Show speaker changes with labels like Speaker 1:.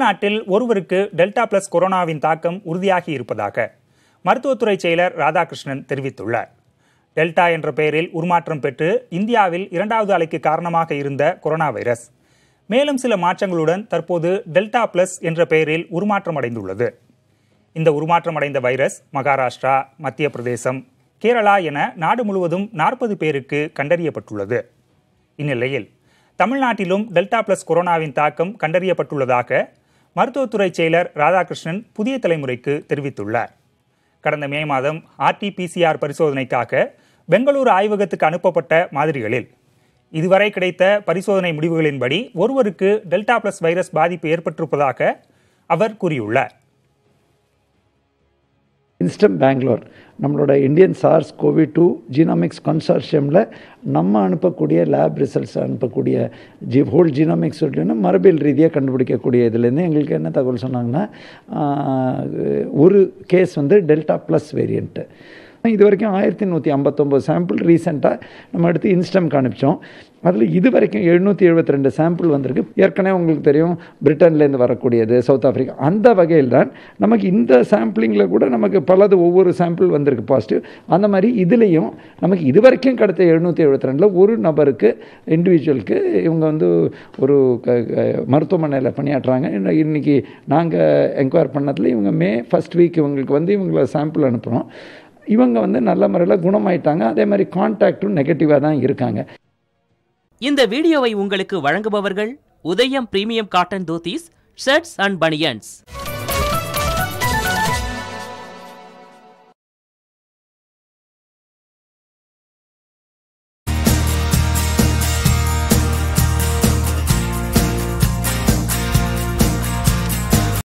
Speaker 1: தமிழ்நாட்டில் ஒருவருக்கு delta plus கொரோனாவின் தாக்கம் உறுதியாகி இருப்பதாக மருத்துவத்துறை செயலர் ராதாகிருஷ்ணன் தெரிவித்துள்ளார் டெல்டா என்ற பெயரில் உருமாற்றம் பெற்று இந்தியாவில் இரண்டாவது அலைக்கு காரணமாக இருந்த கொரோனா வைரஸ் மேலும் சில மாற்றங்களுடன் தற்போது டெல்டா பிளஸ் என்ற பெயரில் உருமாற்றம் அடைந்துள்ளது இந்த உருமாற்றம் அடைந்த வைரஸ் மகாராஷ்டிரா மத்திய பிரதேசம் கேரளா என நாடு முழுவதும் நாற்பது பேருக்கு கண்டறியப்பட்டுள்ளது இந்நிலையில் தமிழ்நாட்டிலும் டெல்டா பிளஸ் கொரோனாவின் தாக்கம் கண்டறியப்பட்டுள்ளதாக மருத்துவத்துறை செயலர் ராதாகிருஷ்ணன் புதிய தலைமுறைக்கு தெரிவித்துள்ளார் கடந்த மே மாதம் ஆர்டிபிசிஆர் பரிசோதனைக்காக பெங்களூரு ஆய்வகத்துக்கு அனுப்பப்பட்ட மாதிரிகளில் இதுவரை கிடைத்த பரிசோதனை முடிவுகளின்படி ஒருவருக்கு டெல்டா பிளஸ் வைரஸ் பாதிப்பு ஏற்பட்டிருப்பதாக அவர் கூறியுள்ளார்
Speaker 2: சிஸ்டம் பெங்களூர் நம்மளோட Indian SARS COVID two genomics கன்சார்ஷியமில் நம்ம அனுப்பக்கூடிய லேப் ரிசல்ட்ஸ் அனுப்பக்கூடிய ஜி ஹோல் ஜீனாமிக்ஸ் மரபியல் ரீதியாக கண்டுபிடிக்கக்கூடிய இதுலேருந்து எங்களுக்கு என்ன தகவல் சொன்னாங்கன்னா ஒரு கேஸ் வந்து டெல்டா ப்ளஸ் வேரியண்ட்டு இது வரைக்கும் ஆயிரத்தி நூற்றி ஐம்பத்தொம்போது சாம்பிள் ரீசெண்டாக நம்ம எடுத்து இன்ஸ்டம்க்கு அனுப்பிச்சோம் அதில் இது வரைக்கும் எழுநூற்றி எழுபத்தி ரெண்டு சாம்பிள் வந்திருக்கு ஏற்கனவே உங்களுக்கு தெரியும் பிரிட்டன்லேருந்து வரக்கூடியது சவுத் ஆஃப்ரிக்கா அந்த வகையில் தான் நமக்கு இந்த சாம்பிளிங்கில் கூட நமக்கு பலது ஒவ்வொரு சாம்பிள் வந்திருக்கு பாசிட்டிவ் அந்த மாதிரி இதுலேயும் நமக்கு இது வரைக்கும் கிடைத்த எழுநூற்றி எழுபத்தி ரெண்டில் ஒரு நபருக்கு இண்டிவிஜுவலுக்கு இவங்க வந்து ஒரு மருத்துவமனையில் பணியாற்றுறாங்க இன்றைக்கி நாங்கள் என்கொயர் பண்ணதில் இவங்க மே ஃபஸ்ட் வீக் இவங்களுக்கு வந்து இவங்கள சாம்பிள் அனுப்புகிறோம் இவங்க வந்து நல்ல முறையில் குணமாயிட்டாங்க அதே மாதிரி கான்டாக்டும் நெகட்டிவாக தான் இருக்காங்க
Speaker 1: இந்த வீடியோவை உங்களுக்கு வழங்குபவர்கள் Udhayam premium cotton dhotis shirts and banians